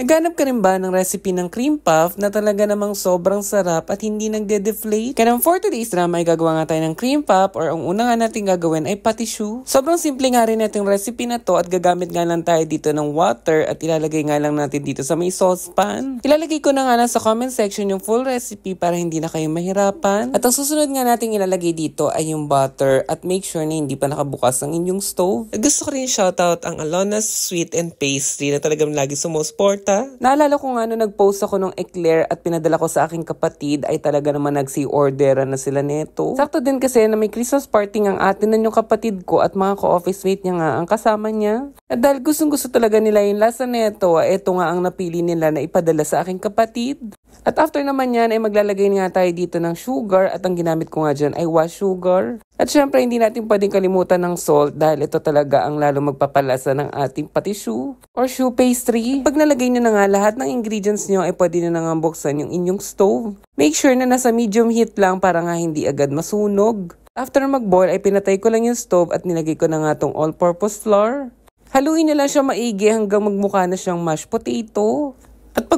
Naghanap ka rin ba ng recipe ng cream puff na talaga namang sobrang sarap at hindi nagde-deflate? Kaya for today's drama ay gagawa nga tayo ng cream puff or ang una nga natin gagawin ay patishu. Sobrang simple nga rin natin recipe na to at gagamit nga lang tayo dito ng water at ilalagay nga lang natin dito sa may saucepan. Ilalagay ko na nga lang sa comment section yung full recipe para hindi na kayo mahirapan. At ang susunod nga natin ilalagay dito ay yung butter at make sure na hindi pa nakabukas ang inyong stove. At gusto ko rin shoutout ang Alona's Sweet and Pastry na talagang lagi sumusuporta siya. Naalala ko nga nung nag-post ako ng eclair at pinadala ko sa aking kapatid ay talaga naman nagsi order na sila neto. Sakto din kasi na may Christmas party ng atin ng yung kapatid ko at mga co-office mate niya nga ang kasama niya. At dahil gustong gusto talaga nila yung lasa neto, ah, eto nga ang napili nila na ipadala sa aking kapatid. At after naman yan ay maglalagay nga tayo dito ng sugar at ang ginamit ko nga dyan ay wash sugar. At syempre, hindi natin pwedeng kalimutan ng salt dahil ito talaga ang lalo magpapalasa ng ating pati shoe or shoe pastry. Pag nalagay nyo na nga lahat ng ingredients nyo, ay eh, pwede na nga buksan yung inyong stove. Make sure na nasa medium heat lang para nga hindi agad masunog. After mag-boil, ay pinatay ko lang yung stove at nilagay ko na nga tong all-purpose flour. Haluin na lang siya maigi hanggang magmukha na siyang mashed potato.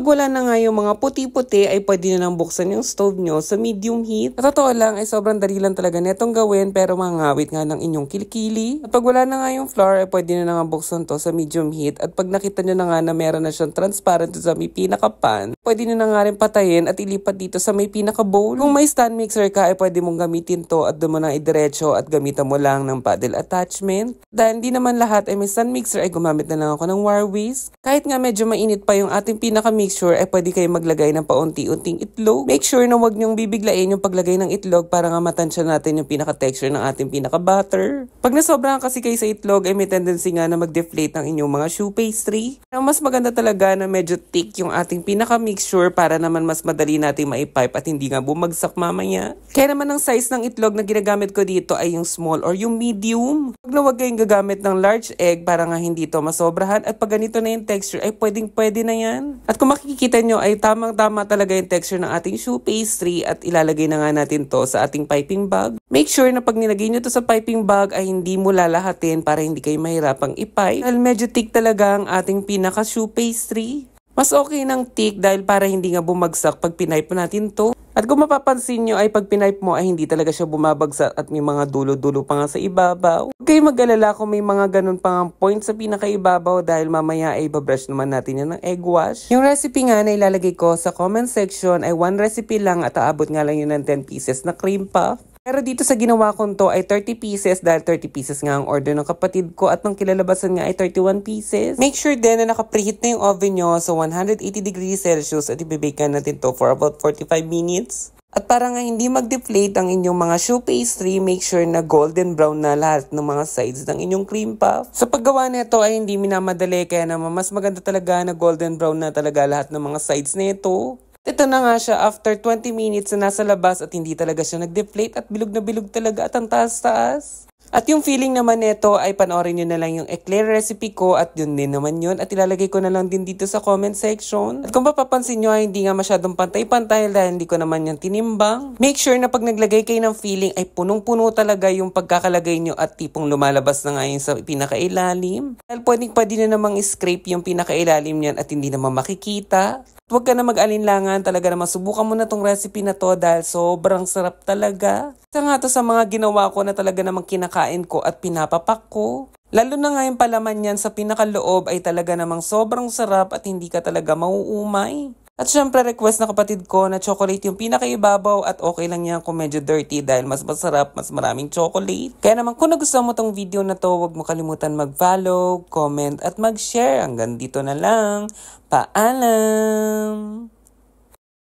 Kapag wala na nga yung mga puti-puti ay pwede na nang buksan yung stove nyo sa medium heat. At totoo lang ay sobrang dali lang talaga netong gawin pero mangawit nga ng inyong kilikili. At pag wala na nga yung flour ay pwede na nang buksan to sa medium heat. At pag nakita nyo na nga na meron na siyang transparent sa may pinaka-pan, pwede nyo na nga rin patayin at ilipat dito sa may pinaka-bowl. Kung may stand mixer ka ay pwede mong gamitin to at doon mo na idiretso at gamitan mo lang ng paddle attachment. Dahil hindi naman lahat ay may stand mixer ay gumamit na lang ako ng wire whisk. Kahit nga medyo mainit pa yung ating pinaka-mixer sure ay eh, pwede kayo maglagay ng paunti-unting itlog. Make sure na wag niyong bibiglain yung paglagay ng itlog para nga matansya natin yung pinaka-texture ng ating pinaka-butter. Pag nasobrahan kasi kayo sa itlog ay eh, may tendency nga na mag-deflate ang inyong mga shoe pastry. Mas maganda talaga na medyo thick yung ating pinaka-mixture para naman mas madali natin maipipe at hindi nga bumagsak mamaya. Kaya naman ang size ng itlog na ginagamit ko dito ay yung small or yung medium. Huwag na huwag kayong gagamit ng large egg para nga hindi to masobrahan at pag ganito na yung texture ay pwedeng pwede na yan. At kung makikita nyo ay tamang-tama talaga yung texture ng ating shoe pastry at ilalagay na nga natin to sa ating piping bag. Make sure na pag nilagay nyo to sa piping bag ay hindi mo lalahatin para hindi kayo mahirapang ipipe. Dahil medyo thick talaga ang ating pinaka shoe pastry. Mas okay ng thick dahil para hindi nga bumagsak pag pinipe natin to. At kung mapapansin nyo ay pag pinipe mo ay hindi talaga siya bumabagsak at may mga dulo-dulo pa nga sa ibabaw. Huwag kayong mag-alala kung may mga ganun pa nga point sa pinakaibabaw dahil mamaya ay babrush naman natin yan ng egg wash. Yung recipe nga na ilalagay ko sa comment section ay one recipe lang at aabot nga lang yun ng 10 pieces na cream puff. Pero dito sa ginawa kong to ay 30 pieces dahil 30 pieces nga ang order ng kapatid ko at ng kilalabasan nga ay 31 pieces. Make sure din na nakapreheat na yung oven nyo sa so 180 degrees Celsius at ibibakan natin to for about 45 minutes. At para nga hindi mag-deflate ang inyong mga shoe pastry, make sure na golden brown na lahat ng mga sides ng inyong cream puff. Sa paggawa nito ay hindi minamadali kaya naman mas maganda talaga na golden brown na talaga lahat ng mga sides nito. Ito na nga siya after 20 minutes na nasa labas at hindi talaga siya nag-deflate at bilog na bilog talaga at ang taas-taas. At yung feeling naman nito ay panoorin nyo na lang yung eclair recipe ko at yun din naman yun at ilalagay ko na lang din dito sa comment section. At kung mapapansin nyo ay hindi nga masyadong pantay-pantay dahil hindi ko naman yung tinimbang. Make sure na pag naglagay kayo ng feeling ay punong-puno talaga yung pagkakalagay nyo at tipong lumalabas na nga sa pinakailalim. Dahil pwedeng pa din na namang scrape yung pinakailalim niyan at hindi naman makikita huwag ka na mag-alinlangan talaga naman. Subukan mo na tong recipe na to dahil sobrang sarap talaga. Isa nga to sa mga ginawa ko na talaga namang kinakain ko at pinapapak ko. Lalo na nga palaman yan sa pinakaloob ay talaga namang sobrang sarap at hindi ka talaga mauumay. At syempre request na kapatid ko na chocolate yung pinakaibabaw at okay lang yan kung medyo dirty dahil mas masarap, mas maraming chocolate. Kaya naman kung nagustuhan mo tong video na to, huwag mo kalimutan mag-follow, comment at mag-share. Hanggang dito na lang. Paalam!